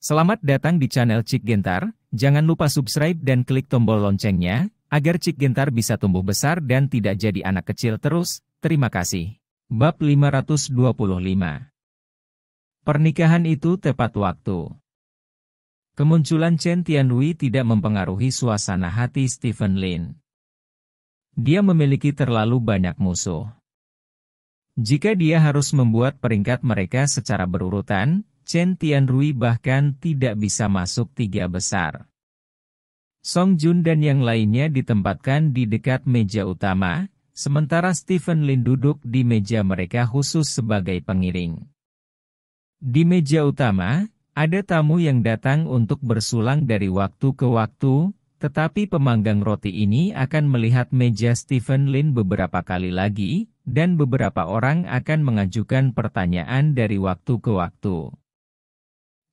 Selamat datang di channel Cik Gentar, jangan lupa subscribe dan klik tombol loncengnya, agar Cik Gentar bisa tumbuh besar dan tidak jadi anak kecil terus, terima kasih. Bab 525 Pernikahan itu tepat waktu Kemunculan Chen Tianhui tidak mempengaruhi suasana hati Stephen Lin. Dia memiliki terlalu banyak musuh. Jika dia harus membuat peringkat mereka secara berurutan, Chen Tianrui bahkan tidak bisa masuk tiga besar. Song Jun dan yang lainnya ditempatkan di dekat meja utama, sementara Stephen Lin duduk di meja mereka khusus sebagai pengiring. Di meja utama, ada tamu yang datang untuk bersulang dari waktu ke waktu, tetapi pemanggang roti ini akan melihat meja Stephen Lin beberapa kali lagi, dan beberapa orang akan mengajukan pertanyaan dari waktu ke waktu.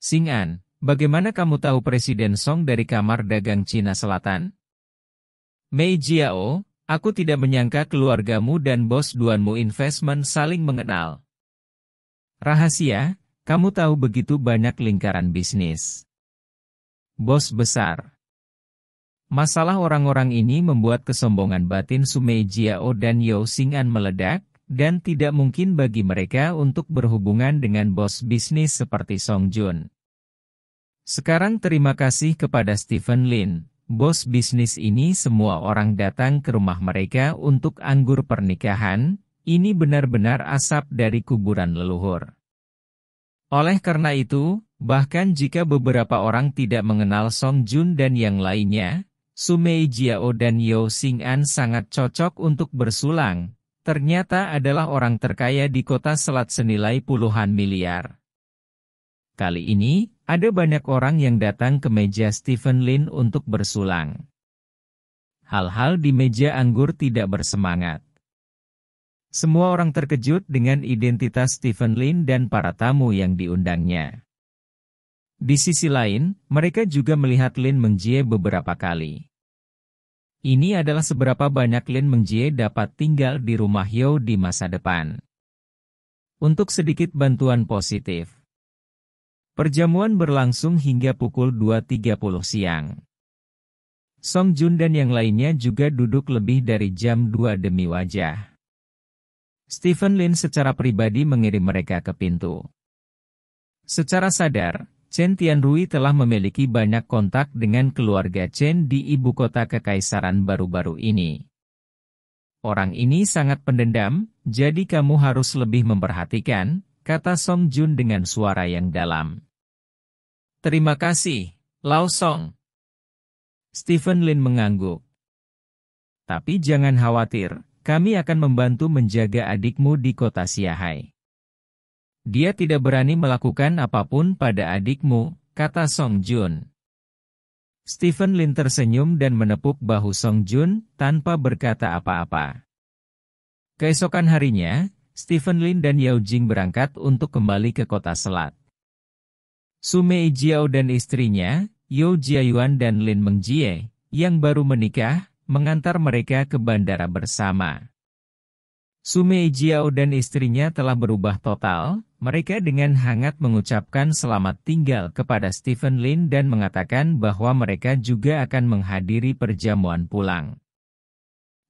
Xing An, bagaimana kamu tahu Presiden Song dari Kamar Dagang Cina Selatan? Mei Jiao, aku tidak menyangka keluargamu dan bos Duanmu Investment saling mengenal. Rahasia, kamu tahu begitu banyak lingkaran bisnis. Bos besar. Masalah orang-orang ini membuat kesombongan batin Sumei Jiao dan Yao Xing'an meledak, dan tidak mungkin bagi mereka untuk berhubungan dengan bos bisnis seperti Song Jun. Sekarang terima kasih kepada Stephen Lin, bos bisnis ini semua orang datang ke rumah mereka untuk anggur pernikahan, ini benar-benar asap dari kuburan leluhur. Oleh karena itu, bahkan jika beberapa orang tidak mengenal Song Jun dan yang lainnya, Sumei Jiao dan Yeo Sing An sangat cocok untuk bersulang, ternyata adalah orang terkaya di kota selat senilai puluhan miliar. Kali ini, ada banyak orang yang datang ke meja Stephen Lin untuk bersulang. Hal-hal di meja anggur tidak bersemangat. Semua orang terkejut dengan identitas Stephen Lin dan para tamu yang diundangnya. Di sisi lain, mereka juga melihat Lin Mengjie beberapa kali. Ini adalah seberapa banyak Lin Mengjie dapat tinggal di rumah Yo di masa depan. Untuk sedikit bantuan positif, Perjamuan berlangsung hingga pukul 2.30 siang. Song Jun dan yang lainnya juga duduk lebih dari jam 2 demi wajah. Stephen Lin secara pribadi mengirim mereka ke pintu. Secara sadar, Chen Tianrui telah memiliki banyak kontak dengan keluarga Chen di ibu kota kekaisaran baru-baru ini. Orang ini sangat pendendam, jadi kamu harus lebih memperhatikan, kata Song Jun dengan suara yang dalam. Terima kasih, Lau Song. Stephen Lin mengangguk. Tapi jangan khawatir, kami akan membantu menjaga adikmu di kota Siahai. Dia tidak berani melakukan apapun pada adikmu, kata Song Jun. Stephen Lin tersenyum dan menepuk bahu Song Jun tanpa berkata apa-apa. Keesokan harinya, Stephen Lin dan Yao Jing berangkat untuk kembali ke kota Selat. Sumei Jiao dan istrinya, Yo Jiayuan dan Lin Mengjie, yang baru menikah, mengantar mereka ke bandara bersama. Sumei Jiao dan istrinya telah berubah total, mereka dengan hangat mengucapkan selamat tinggal kepada Stephen Lin dan mengatakan bahwa mereka juga akan menghadiri perjamuan pulang.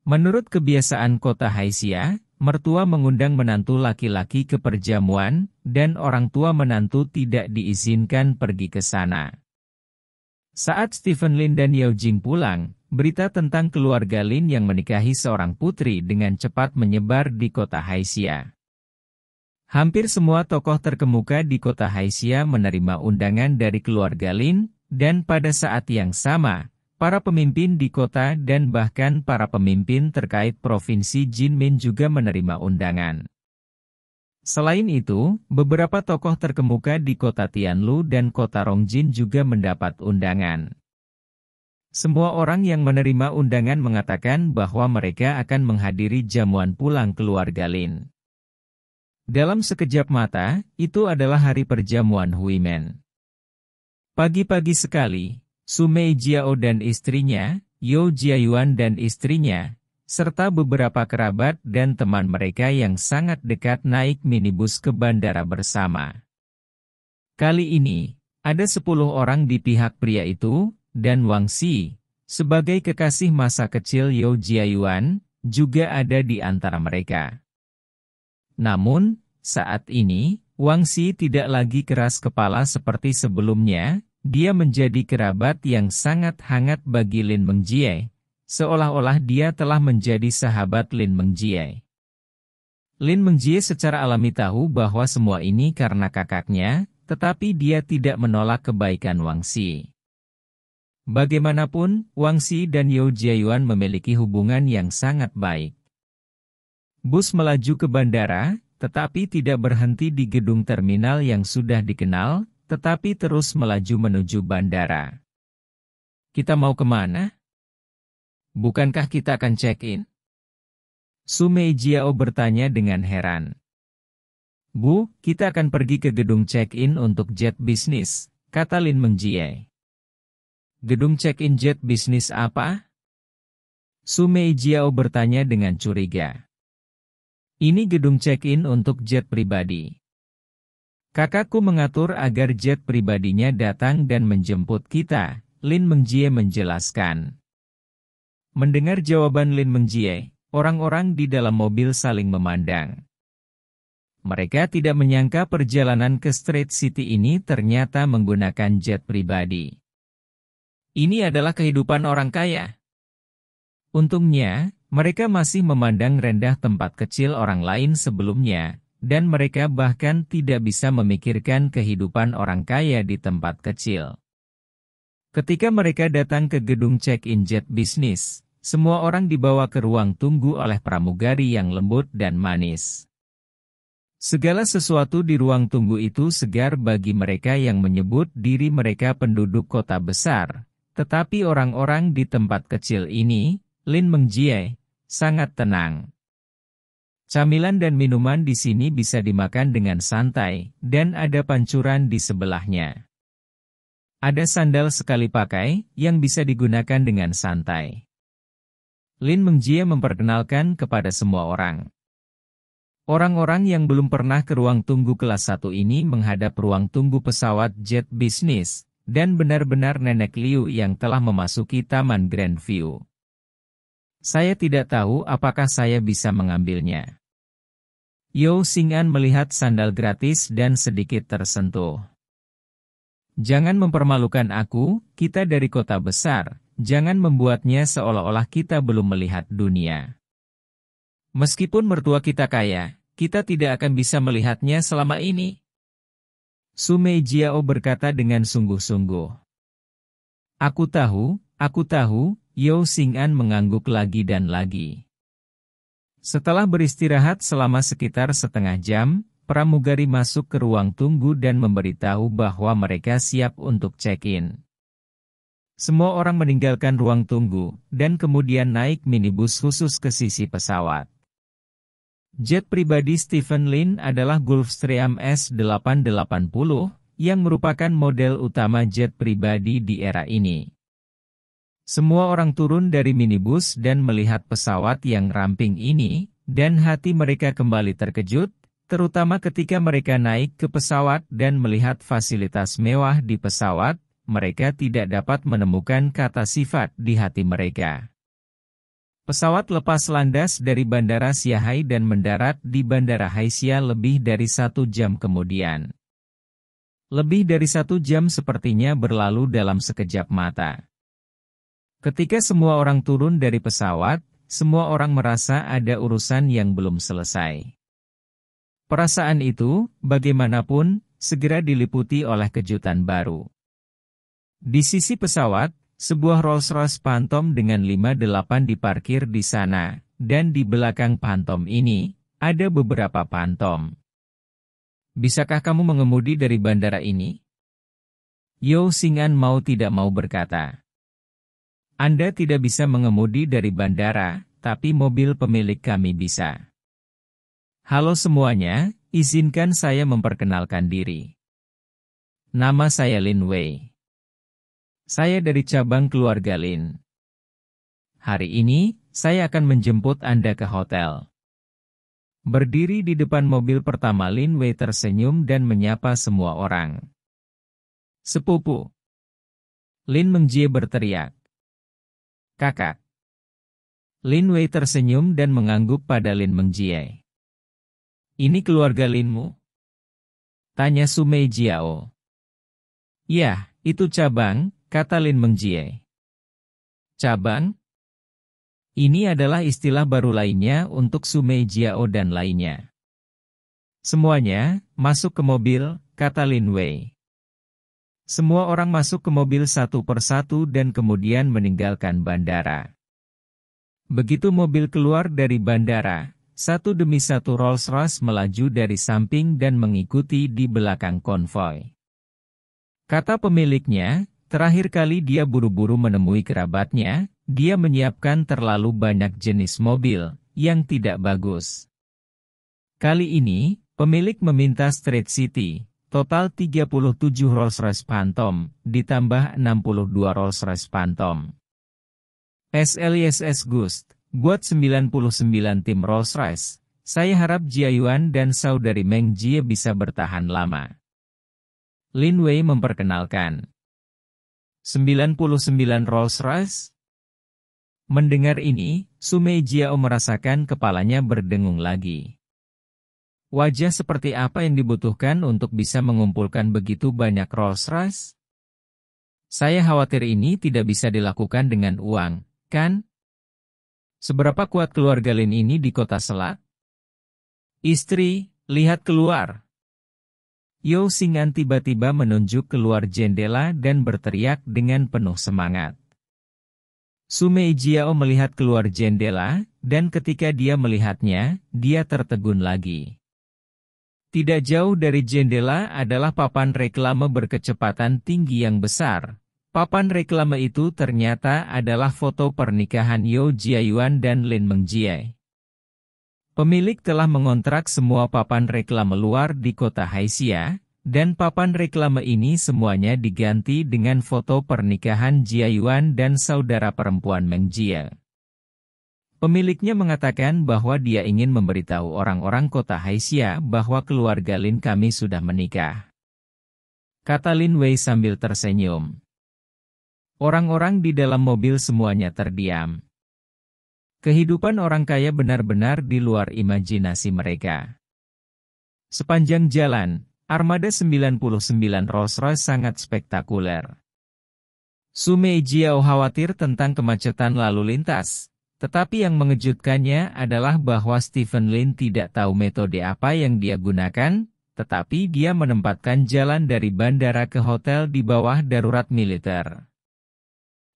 Menurut kebiasaan kota Haisia, mertua mengundang menantu laki-laki ke perjamuan, dan orang tua menantu tidak diizinkan pergi ke sana. Saat Stephen Lin dan Yao Jing pulang, berita tentang keluarga Lin yang menikahi seorang putri dengan cepat menyebar di kota Haisia. Hampir semua tokoh terkemuka di kota Haisia menerima undangan dari keluarga Lin, dan pada saat yang sama, Para pemimpin di kota dan bahkan para pemimpin terkait provinsi Jinmin juga menerima undangan. Selain itu, beberapa tokoh terkemuka di kota Tianlu dan kota Rongjin juga mendapat undangan. Semua orang yang menerima undangan mengatakan bahwa mereka akan menghadiri jamuan pulang keluarga Lin. Dalam sekejap mata, itu adalah hari perjamuan Huimen. Pagi-pagi sekali, Sumei Jiao dan istrinya, Yo Jiayuan dan istrinya, serta beberapa kerabat dan teman mereka yang sangat dekat naik minibus ke bandara bersama. Kali ini, ada 10 orang di pihak pria itu, dan Wang Xi, sebagai kekasih masa kecil Yo Jiayuan, juga ada di antara mereka. Namun, saat ini, Wang Xi tidak lagi keras kepala seperti sebelumnya, dia menjadi kerabat yang sangat hangat bagi Lin Mengjie, seolah-olah dia telah menjadi sahabat Lin Mengjie. Lin Mengjie secara alami tahu bahwa semua ini karena kakaknya, tetapi dia tidak menolak kebaikan Wang Xi. Bagaimanapun, Wang Xi dan Yao Jiayuan memiliki hubungan yang sangat baik. Bus melaju ke bandara, tetapi tidak berhenti di gedung terminal yang sudah dikenal, tetapi terus melaju menuju bandara. Kita mau kemana? Bukankah kita akan check-in? Sumei Jiao bertanya dengan heran. Bu, kita akan pergi ke gedung check-in untuk jet bisnis, kata Lin Mengjie. Gedung check-in jet bisnis apa? Sumei Jiao bertanya dengan curiga. Ini gedung check-in untuk jet pribadi. Kakakku mengatur agar jet pribadinya datang dan menjemput kita, Lin Mengjie menjelaskan. Mendengar jawaban Lin Mengjie, orang-orang di dalam mobil saling memandang. Mereka tidak menyangka perjalanan ke Street City ini ternyata menggunakan jet pribadi. Ini adalah kehidupan orang kaya. Untungnya, mereka masih memandang rendah tempat kecil orang lain sebelumnya, dan mereka bahkan tidak bisa memikirkan kehidupan orang kaya di tempat kecil. Ketika mereka datang ke gedung check-in jet bisnis, semua orang dibawa ke ruang tunggu oleh pramugari yang lembut dan manis. Segala sesuatu di ruang tunggu itu segar bagi mereka yang menyebut diri mereka penduduk kota besar, tetapi orang-orang di tempat kecil ini, Lin Mengjie, sangat tenang. Camilan dan minuman di sini bisa dimakan dengan santai, dan ada pancuran di sebelahnya. Ada sandal sekali pakai, yang bisa digunakan dengan santai. Lin Mengjie memperkenalkan kepada semua orang. Orang-orang yang belum pernah ke ruang tunggu kelas 1 ini menghadap ruang tunggu pesawat jet bisnis, dan benar-benar nenek Liu yang telah memasuki Taman Grandview. Saya tidak tahu apakah saya bisa mengambilnya. Yo Singan melihat sandal gratis dan sedikit tersentuh. Jangan mempermalukan aku, kita dari kota besar, jangan membuatnya seolah-olah kita belum melihat dunia. Meskipun mertua kita kaya, kita tidak akan bisa melihatnya selama ini. Sume Jiao berkata dengan sungguh-sungguh. Aku tahu, aku tahu, Yao Xing'an mengangguk lagi dan lagi. Setelah beristirahat selama sekitar setengah jam, pramugari masuk ke ruang tunggu dan memberitahu bahwa mereka siap untuk check-in. Semua orang meninggalkan ruang tunggu, dan kemudian naik minibus khusus ke sisi pesawat. Jet pribadi Stephen Lin adalah Gulfstream S880, yang merupakan model utama jet pribadi di era ini. Semua orang turun dari minibus dan melihat pesawat yang ramping ini, dan hati mereka kembali terkejut, terutama ketika mereka naik ke pesawat dan melihat fasilitas mewah di pesawat, mereka tidak dapat menemukan kata sifat di hati mereka. Pesawat lepas landas dari Bandara Siahai dan mendarat di Bandara Haisia lebih dari satu jam kemudian. Lebih dari satu jam sepertinya berlalu dalam sekejap mata. Ketika semua orang turun dari pesawat, semua orang merasa ada urusan yang belum selesai. Perasaan itu, bagaimanapun, segera diliputi oleh kejutan baru. Di sisi pesawat, sebuah Rolls-Royce Phantom dengan 58 diparkir di sana, dan di belakang Phantom ini, ada beberapa Phantom. Bisakah kamu mengemudi dari bandara ini? Yo Singan mau tidak mau berkata. Anda tidak bisa mengemudi dari bandara, tapi mobil pemilik kami bisa. Halo semuanya, izinkan saya memperkenalkan diri. Nama saya Lin Wei. Saya dari cabang keluarga Lin. Hari ini, saya akan menjemput Anda ke hotel. Berdiri di depan mobil pertama Lin Wei tersenyum dan menyapa semua orang. Sepupu. Lin Mengjie berteriak. Kakak. Lin Wei tersenyum dan mengangguk pada Lin Mengjie. Ini keluarga Linmu? Tanya Sumei Jiao. Ya, itu cabang, kata Lin Mengjie. Cabang? Ini adalah istilah baru lainnya untuk Sumei Jiao dan lainnya. Semuanya, masuk ke mobil, kata Lin Wei. Semua orang masuk ke mobil satu persatu dan kemudian meninggalkan bandara. Begitu mobil keluar dari bandara, satu demi satu Rolls-Royce melaju dari samping dan mengikuti di belakang konvoi. Kata pemiliknya, terakhir kali dia buru-buru menemui kerabatnya, dia menyiapkan terlalu banyak jenis mobil, yang tidak bagus. Kali ini, pemilik meminta Street City, Total 37 Rolls-Royce Phantom, ditambah 62 Rolls-Royce Phantom. SLISS Gust, buat 99 tim Rolls-Royce, saya harap Jia Yuan dan saudari Meng Jie bisa bertahan lama. Lin Wei memperkenalkan. 99 Rolls-Royce? Mendengar ini, Sumei Jiao merasakan kepalanya berdengung lagi. Wajah seperti apa yang dibutuhkan untuk bisa mengumpulkan begitu banyak Rolls Royce? Saya khawatir ini tidak bisa dilakukan dengan uang, kan? Seberapa kuat keluarga Lin ini di kota Selat? Istri, lihat keluar. Yo Singan tiba-tiba menunjuk keluar jendela dan berteriak dengan penuh semangat. Sumei Jiao melihat keluar jendela, dan ketika dia melihatnya, dia tertegun lagi. Tidak jauh dari jendela adalah papan reklame berkecepatan tinggi yang besar. Papan reklame itu ternyata adalah foto pernikahan Yo Jiayuan dan Lin Mengjie. Pemilik telah mengontrak semua papan reklame luar di kota Haisia, dan papan reklame ini semuanya diganti dengan foto pernikahan Jiayuan dan saudara perempuan Mengjie. Pemiliknya mengatakan bahwa dia ingin memberitahu orang-orang kota Haisia bahwa keluarga Lin kami sudah menikah. Kata Lin Wei sambil tersenyum. Orang-orang di dalam mobil semuanya terdiam. Kehidupan orang kaya benar-benar di luar imajinasi mereka. Sepanjang jalan, armada 99 Rolls-Royce sangat spektakuler. Sumei Jiao khawatir tentang kemacetan lalu lintas, tetapi yang mengejutkannya adalah bahwa Stephen Lin tidak tahu metode apa yang dia gunakan, tetapi dia menempatkan jalan dari bandara ke hotel di bawah darurat militer.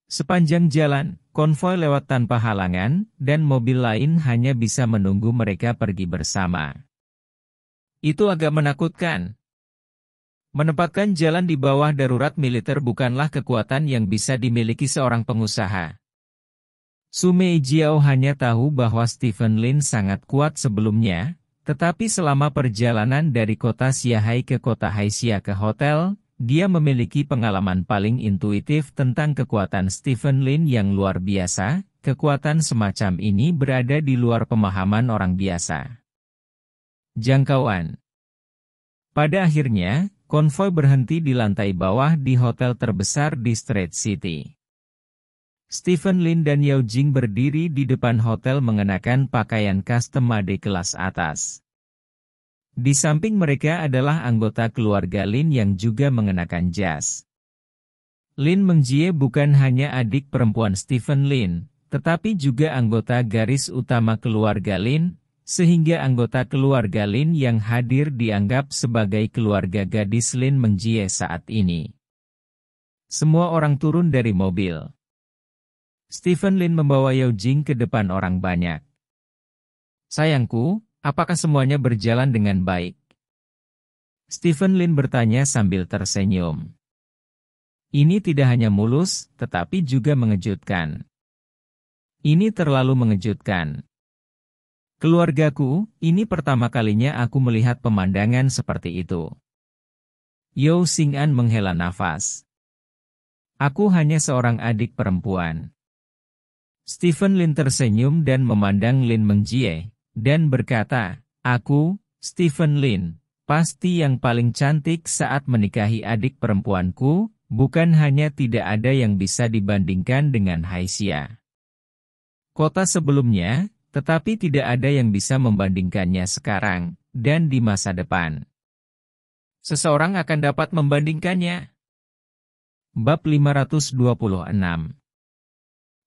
Sepanjang jalan, konvoi lewat tanpa halangan, dan mobil lain hanya bisa menunggu mereka pergi bersama. Itu agak menakutkan. Menempatkan jalan di bawah darurat militer bukanlah kekuatan yang bisa dimiliki seorang pengusaha. Sume Jiao hanya tahu bahwa Stephen Lin sangat kuat sebelumnya, tetapi selama perjalanan dari kota Siahai ke kota Haixia ke hotel, dia memiliki pengalaman paling intuitif tentang kekuatan Stephen Lin yang luar biasa, kekuatan semacam ini berada di luar pemahaman orang biasa. Jangkauan Pada akhirnya, konvoi berhenti di lantai bawah di hotel terbesar di Street City. Stephen Lin dan Yao Jing berdiri di depan hotel mengenakan pakaian custom made kelas atas. Di samping mereka adalah anggota keluarga Lin yang juga mengenakan jas. Lin Mengjie bukan hanya adik perempuan Stephen Lin, tetapi juga anggota garis utama keluarga Lin, sehingga anggota keluarga Lin yang hadir dianggap sebagai keluarga gadis Lin Mengjie saat ini. Semua orang turun dari mobil. Stephen Lin membawa Yao Jing ke depan orang banyak. Sayangku, apakah semuanya berjalan dengan baik? Stephen Lin bertanya sambil tersenyum. Ini tidak hanya mulus, tetapi juga mengejutkan. Ini terlalu mengejutkan. Keluargaku, ini pertama kalinya aku melihat pemandangan seperti itu. Yao Xing'an menghela nafas. Aku hanya seorang adik perempuan. Stephen Lin tersenyum dan memandang Lin Mengjie, dan berkata, Aku, Stephen Lin, pasti yang paling cantik saat menikahi adik perempuanku, bukan hanya tidak ada yang bisa dibandingkan dengan Haisia. Kota sebelumnya, tetapi tidak ada yang bisa membandingkannya sekarang, dan di masa depan. Seseorang akan dapat membandingkannya. Bab 526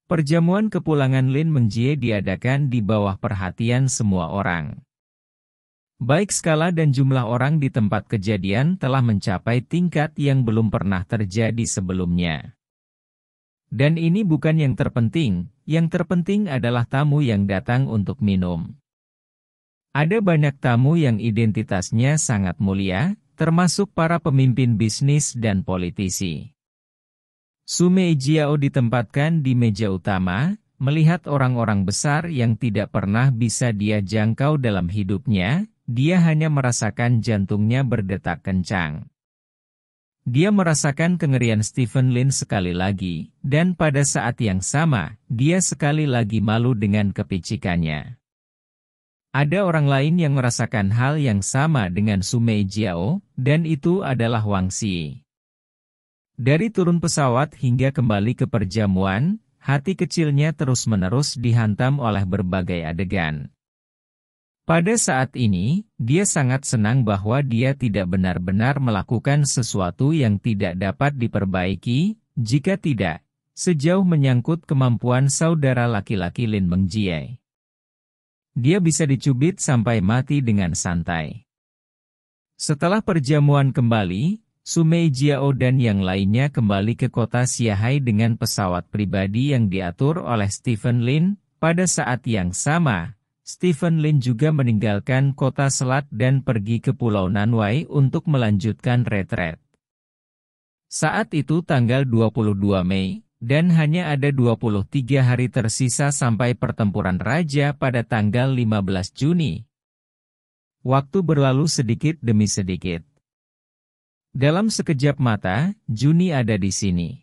Perjamuan kepulangan Lin Menjie diadakan di bawah perhatian semua orang. Baik skala dan jumlah orang di tempat kejadian telah mencapai tingkat yang belum pernah terjadi sebelumnya. Dan ini bukan yang terpenting, yang terpenting adalah tamu yang datang untuk minum. Ada banyak tamu yang identitasnya sangat mulia, termasuk para pemimpin bisnis dan politisi. Sumei Jiao ditempatkan di meja utama, melihat orang-orang besar yang tidak pernah bisa dia jangkau dalam hidupnya, dia hanya merasakan jantungnya berdetak kencang. Dia merasakan kengerian Stephen Lin sekali lagi, dan pada saat yang sama, dia sekali lagi malu dengan kepicikannya. Ada orang lain yang merasakan hal yang sama dengan Sumei Jiao, dan itu adalah Wang Xi. Dari turun pesawat hingga kembali ke perjamuan, hati kecilnya terus-menerus dihantam oleh berbagai adegan. Pada saat ini, dia sangat senang bahwa dia tidak benar-benar melakukan sesuatu yang tidak dapat diperbaiki, jika tidak, sejauh menyangkut kemampuan saudara laki-laki Lin Mengjie. Dia bisa dicubit sampai mati dengan santai. Setelah perjamuan kembali, Sumei Jiao dan yang lainnya kembali ke kota Siahai dengan pesawat pribadi yang diatur oleh Stephen Lin. Pada saat yang sama, Stephen Lin juga meninggalkan kota Selat dan pergi ke Pulau Nanwai untuk melanjutkan retret. Saat itu tanggal 22 Mei, dan hanya ada 23 hari tersisa sampai pertempuran raja pada tanggal 15 Juni. Waktu berlalu sedikit demi sedikit. Dalam sekejap mata, Juni ada di sini.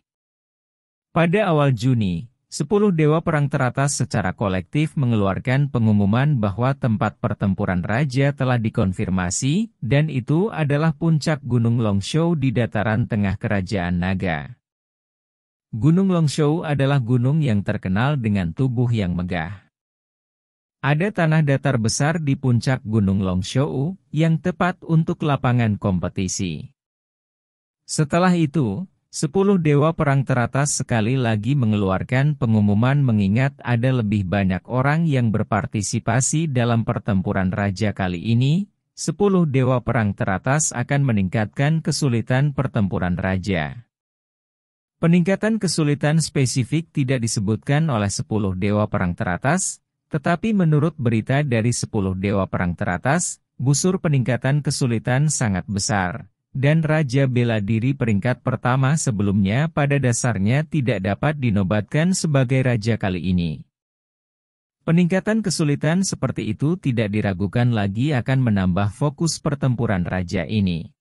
Pada awal Juni, 10 dewa perang teratas secara kolektif mengeluarkan pengumuman bahwa tempat pertempuran raja telah dikonfirmasi, dan itu adalah puncak Gunung Longshou di dataran tengah Kerajaan Naga. Gunung Longshou adalah gunung yang terkenal dengan tubuh yang megah. Ada tanah datar besar di puncak Gunung Longshou yang tepat untuk lapangan kompetisi. Setelah itu, sepuluh dewa perang teratas sekali lagi mengeluarkan pengumuman mengingat ada lebih banyak orang yang berpartisipasi dalam pertempuran raja kali ini, sepuluh dewa perang teratas akan meningkatkan kesulitan pertempuran raja. Peningkatan kesulitan spesifik tidak disebutkan oleh sepuluh dewa perang teratas, tetapi menurut berita dari sepuluh dewa perang teratas, busur peningkatan kesulitan sangat besar dan Raja Bela Diri peringkat pertama sebelumnya pada dasarnya tidak dapat dinobatkan sebagai raja kali ini. Peningkatan kesulitan seperti itu tidak diragukan lagi akan menambah fokus pertempuran raja ini.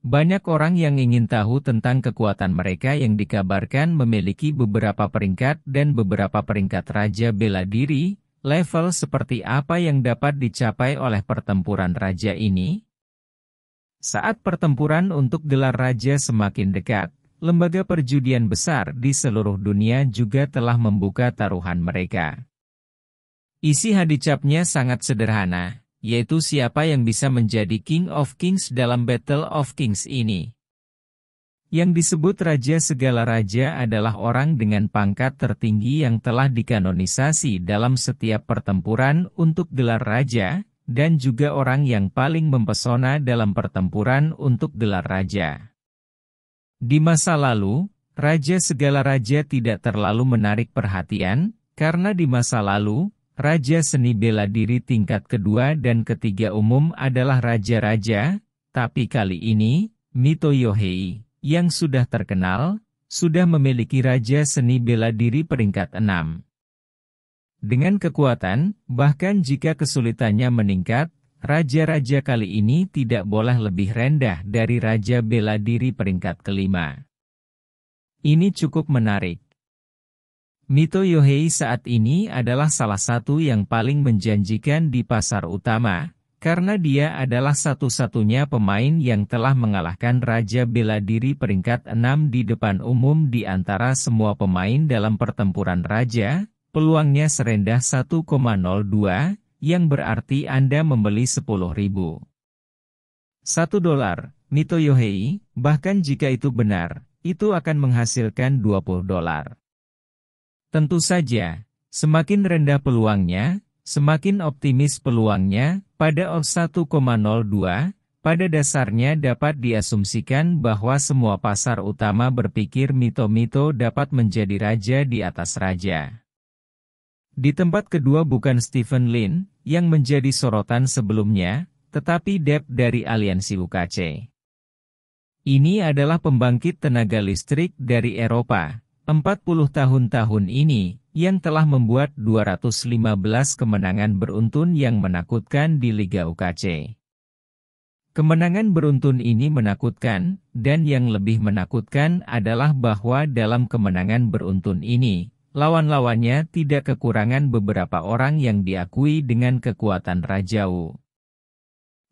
Banyak orang yang ingin tahu tentang kekuatan mereka yang dikabarkan memiliki beberapa peringkat dan beberapa peringkat Raja Bela Diri, level seperti apa yang dapat dicapai oleh pertempuran raja ini, saat pertempuran untuk gelar raja semakin dekat, lembaga perjudian besar di seluruh dunia juga telah membuka taruhan mereka. Isi hadicapnya sangat sederhana, yaitu siapa yang bisa menjadi King of Kings dalam Battle of Kings ini. Yang disebut Raja Segala Raja adalah orang dengan pangkat tertinggi yang telah dikanonisasi dalam setiap pertempuran untuk gelar raja, dan juga orang yang paling mempesona dalam pertempuran untuk gelar raja. Di masa lalu, raja segala raja tidak terlalu menarik perhatian, karena di masa lalu, raja seni bela diri tingkat kedua dan ketiga umum adalah raja-raja, tapi kali ini, Mito Yohei, yang sudah terkenal, sudah memiliki raja seni bela diri peringkat enam. Dengan kekuatan, bahkan jika kesulitannya meningkat, raja-raja kali ini tidak boleh lebih rendah dari raja bela diri peringkat kelima. Ini cukup menarik. Mito Yohei saat ini adalah salah satu yang paling menjanjikan di pasar utama, karena dia adalah satu-satunya pemain yang telah mengalahkan Raja Bela Diri peringkat 6 di depan umum di antara semua pemain dalam pertempuran Raja, peluangnya serendah 1,02, yang berarti Anda membeli 10.000. 1 dolar, Nito Yohei, bahkan jika itu benar, itu akan menghasilkan 20 dolar. Tentu saja, semakin rendah peluangnya, semakin optimis peluangnya, pada odds 1,02, pada dasarnya dapat diasumsikan bahwa semua pasar utama berpikir mito-mito dapat menjadi raja di atas raja. Di tempat kedua bukan Stephen Lin, yang menjadi sorotan sebelumnya, tetapi Deb dari Aliansi UKC. Ini adalah pembangkit tenaga listrik dari Eropa, 40 tahun-tahun ini, yang telah membuat 215 kemenangan beruntun yang menakutkan di Liga UKC. Kemenangan beruntun ini menakutkan, dan yang lebih menakutkan adalah bahwa dalam kemenangan beruntun ini, Lawan-lawannya tidak kekurangan beberapa orang yang diakui dengan kekuatan Wu.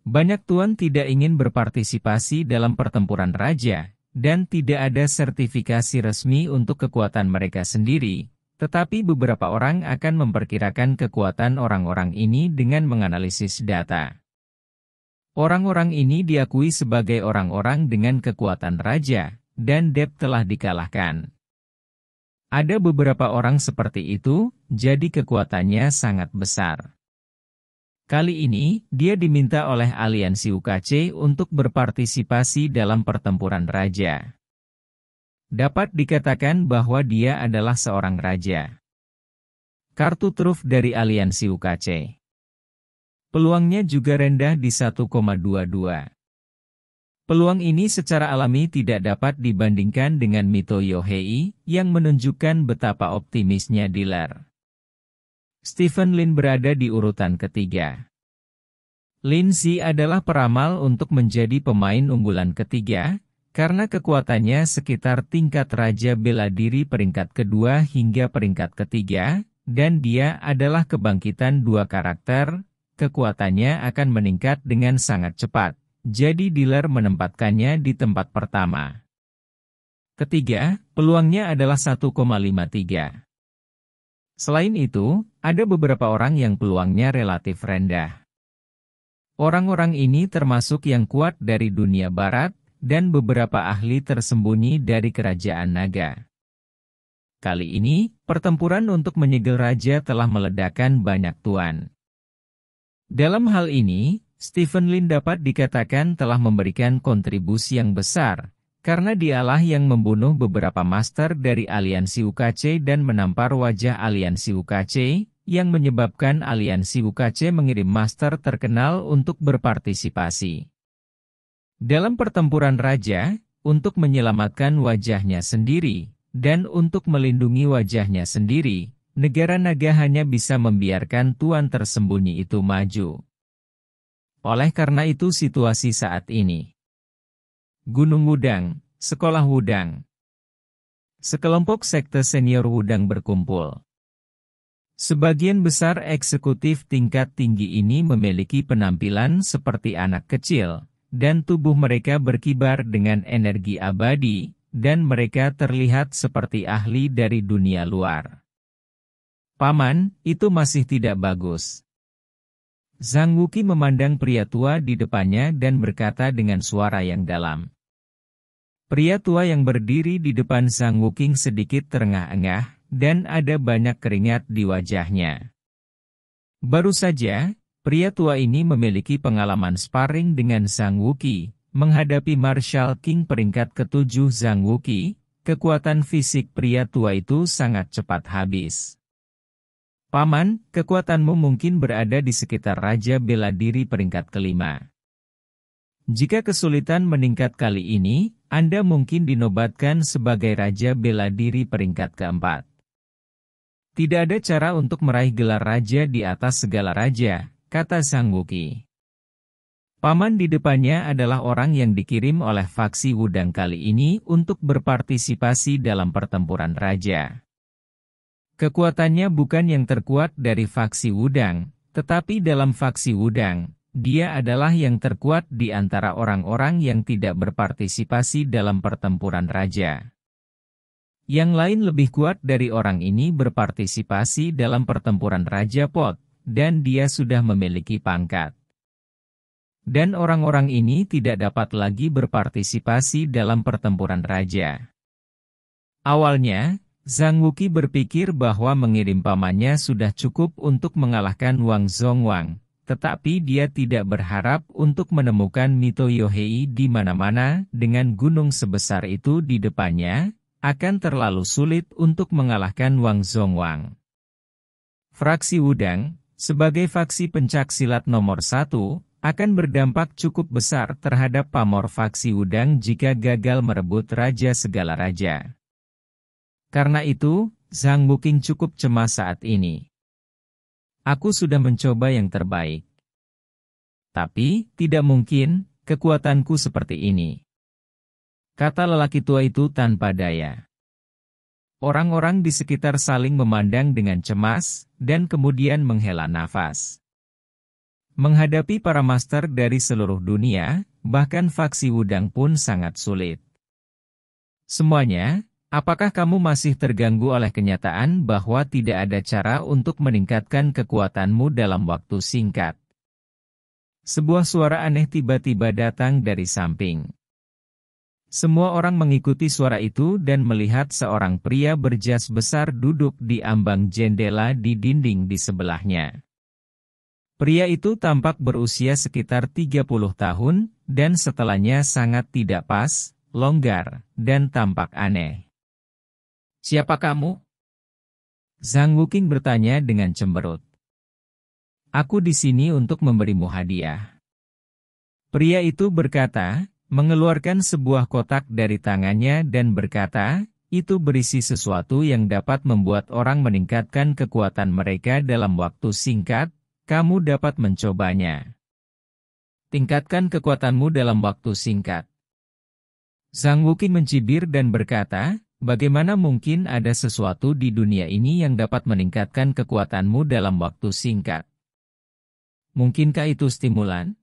Banyak tuan tidak ingin berpartisipasi dalam pertempuran raja, dan tidak ada sertifikasi resmi untuk kekuatan mereka sendiri, tetapi beberapa orang akan memperkirakan kekuatan orang-orang ini dengan menganalisis data. Orang-orang ini diakui sebagai orang-orang dengan kekuatan raja, dan Deb telah dikalahkan. Ada beberapa orang seperti itu, jadi kekuatannya sangat besar. Kali ini, dia diminta oleh aliansi UKC untuk berpartisipasi dalam pertempuran raja. Dapat dikatakan bahwa dia adalah seorang raja. Kartu truf dari aliansi UKC. Peluangnya juga rendah di 1,22. Peluang ini secara alami tidak dapat dibandingkan dengan Mito Yohei, yang menunjukkan betapa optimisnya Dilar. Stephen Lin berada di urutan ketiga. Lin Si adalah peramal untuk menjadi pemain unggulan ketiga, karena kekuatannya sekitar tingkat Raja Bela Diri peringkat kedua hingga peringkat ketiga, dan dia adalah kebangkitan dua karakter, kekuatannya akan meningkat dengan sangat cepat jadi dealer menempatkannya di tempat pertama. Ketiga, peluangnya adalah 1,53. Selain itu, ada beberapa orang yang peluangnya relatif rendah. Orang-orang ini termasuk yang kuat dari dunia barat, dan beberapa ahli tersembunyi dari kerajaan naga. Kali ini, pertempuran untuk menyegel raja telah meledakan banyak tuan. Dalam hal ini, Stephen Lin dapat dikatakan telah memberikan kontribusi yang besar, karena dialah yang membunuh beberapa master dari aliansi UKC dan menampar wajah aliansi UKC, yang menyebabkan aliansi UKC mengirim master terkenal untuk berpartisipasi. Dalam pertempuran raja, untuk menyelamatkan wajahnya sendiri, dan untuk melindungi wajahnya sendiri, negara naga hanya bisa membiarkan tuan tersembunyi itu maju. Oleh karena itu situasi saat ini. Gunung Wudang, Sekolah Wudang. Sekelompok sekte senior Wudang berkumpul. Sebagian besar eksekutif tingkat tinggi ini memiliki penampilan seperti anak kecil, dan tubuh mereka berkibar dengan energi abadi, dan mereka terlihat seperti ahli dari dunia luar. Paman, itu masih tidak bagus. Zhang Wuki memandang pria tua di depannya dan berkata dengan suara yang dalam. Pria tua yang berdiri di depan Zhang Wuki sedikit terengah-engah, dan ada banyak keringat di wajahnya. Baru saja, pria tua ini memiliki pengalaman sparring dengan Zhang Wuki, menghadapi Marshall King peringkat ketujuh Zhang Wuki, kekuatan fisik pria tua itu sangat cepat habis. Paman, kekuatanmu mungkin berada di sekitar Raja Bela Diri peringkat kelima. Jika kesulitan meningkat kali ini, Anda mungkin dinobatkan sebagai Raja Bela Diri peringkat keempat. Tidak ada cara untuk meraih gelar raja di atas segala raja, kata Sang Wuki. Paman di depannya adalah orang yang dikirim oleh faksi Wudang kali ini untuk berpartisipasi dalam pertempuran raja. Kekuatannya bukan yang terkuat dari faksi Wudang, tetapi dalam faksi Wudang, dia adalah yang terkuat di antara orang-orang yang tidak berpartisipasi dalam pertempuran raja. Yang lain lebih kuat dari orang ini berpartisipasi dalam pertempuran Raja Pot, dan dia sudah memiliki pangkat. Dan orang-orang ini tidak dapat lagi berpartisipasi dalam pertempuran raja. Awalnya, Zhang Wuki berpikir bahwa mengirim pamannya sudah cukup untuk mengalahkan Wang Zongwang, tetapi dia tidak berharap untuk menemukan Mito Yohei di mana-mana dengan gunung sebesar itu di depannya, akan terlalu sulit untuk mengalahkan Wang Zongwang. Fraksi Wudang, sebagai faksi pencak silat nomor satu, akan berdampak cukup besar terhadap pamor faksi Wudang jika gagal merebut Raja Segala Raja. Karena itu, Zhang Buking cukup cemas saat ini. Aku sudah mencoba yang terbaik. Tapi, tidak mungkin, kekuatanku seperti ini. Kata lelaki tua itu tanpa daya. Orang-orang di sekitar saling memandang dengan cemas, dan kemudian menghela nafas. Menghadapi para master dari seluruh dunia, bahkan faksi Wudang pun sangat sulit. Semuanya, Apakah kamu masih terganggu oleh kenyataan bahwa tidak ada cara untuk meningkatkan kekuatanmu dalam waktu singkat? Sebuah suara aneh tiba-tiba datang dari samping. Semua orang mengikuti suara itu dan melihat seorang pria berjas besar duduk di ambang jendela di dinding di sebelahnya. Pria itu tampak berusia sekitar 30 tahun, dan setelahnya sangat tidak pas, longgar, dan tampak aneh. Siapa kamu? Zhang Wuking bertanya dengan cemberut. Aku di sini untuk memberimu hadiah. Pria itu berkata, mengeluarkan sebuah kotak dari tangannya dan berkata, itu berisi sesuatu yang dapat membuat orang meningkatkan kekuatan mereka dalam waktu singkat, kamu dapat mencobanya. Tingkatkan kekuatanmu dalam waktu singkat. Zhang Wuking mencibir dan berkata, Bagaimana mungkin ada sesuatu di dunia ini yang dapat meningkatkan kekuatanmu dalam waktu singkat? Mungkinkah itu stimulan?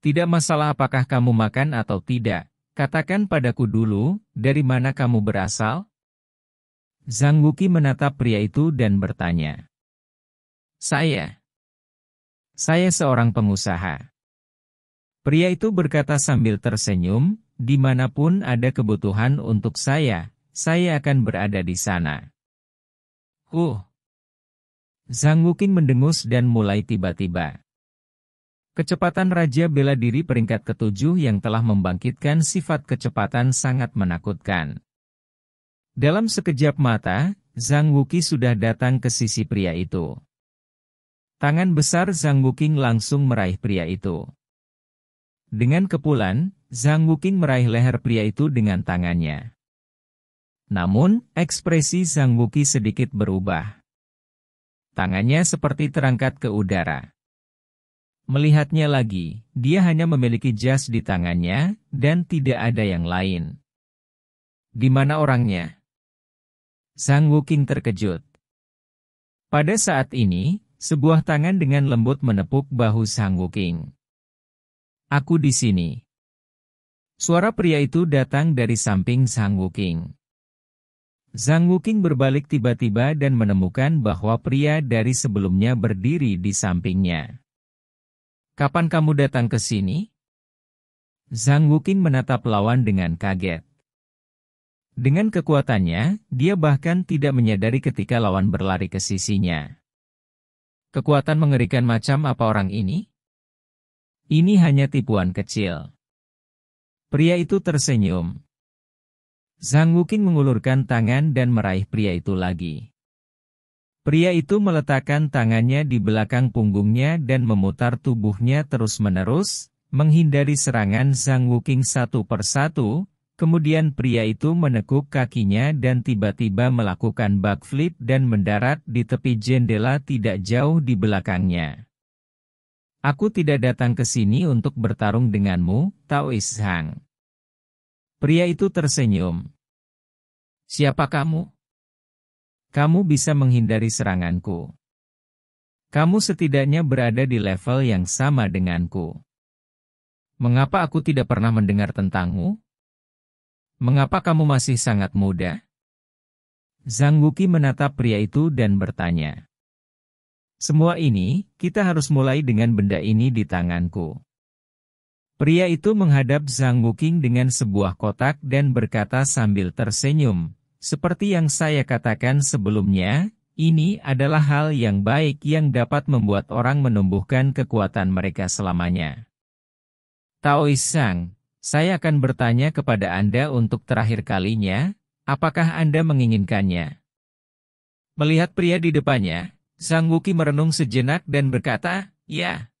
Tidak masalah apakah kamu makan atau tidak, katakan padaku dulu, dari mana kamu berasal? Zhang Wuki menatap pria itu dan bertanya. Saya. Saya seorang pengusaha. Pria itu berkata sambil tersenyum, Dimanapun ada kebutuhan untuk saya, saya akan berada di sana. Huh. Zhang Wuking mendengus dan mulai tiba-tiba. Kecepatan Raja Bela Diri peringkat ketujuh yang telah membangkitkan sifat kecepatan sangat menakutkan. Dalam sekejap mata, Zhang Wuki sudah datang ke sisi pria itu. Tangan besar Zhang Wuking langsung meraih pria itu. Dengan kepulan, Zhang Wuking meraih leher pria itu dengan tangannya. Namun, ekspresi Zhang Wuki sedikit berubah. Tangannya seperti terangkat ke udara. Melihatnya lagi, dia hanya memiliki jas di tangannya, dan tidak ada yang lain. Di mana orangnya? Zhang Wuking terkejut. Pada saat ini, sebuah tangan dengan lembut menepuk bahu Zhang Wuking. Aku di sini. Suara pria itu datang dari samping Zhang Wuking. Zhang Wuking berbalik tiba-tiba dan menemukan bahwa pria dari sebelumnya berdiri di sampingnya. Kapan kamu datang ke sini? Zhang Wuking menatap lawan dengan kaget. Dengan kekuatannya, dia bahkan tidak menyadari ketika lawan berlari ke sisinya. Kekuatan mengerikan macam apa orang ini? Ini hanya tipuan kecil. Pria itu tersenyum. Zhang Wuking mengulurkan tangan dan meraih pria itu lagi. Pria itu meletakkan tangannya di belakang punggungnya dan memutar tubuhnya terus-menerus, menghindari serangan Zhang Wuking satu persatu, kemudian pria itu menekuk kakinya dan tiba-tiba melakukan backflip dan mendarat di tepi jendela tidak jauh di belakangnya. Aku tidak datang ke sini untuk bertarung denganmu, Taois Hang. Pria itu tersenyum. Siapa kamu? Kamu bisa menghindari seranganku. Kamu setidaknya berada di level yang sama denganku. Mengapa aku tidak pernah mendengar tentangmu? Mengapa kamu masih sangat muda? Zhang Wuki menatap pria itu dan bertanya. Semua ini, kita harus mulai dengan benda ini di tanganku. Pria itu menghadap Zhang Wuking dengan sebuah kotak dan berkata sambil tersenyum, seperti yang saya katakan sebelumnya, ini adalah hal yang baik yang dapat membuat orang menumbuhkan kekuatan mereka selamanya. Taois Sang, saya akan bertanya kepada Anda untuk terakhir kalinya, apakah Anda menginginkannya? Melihat pria di depannya, Sang Wuki merenung sejenak dan berkata, Ya,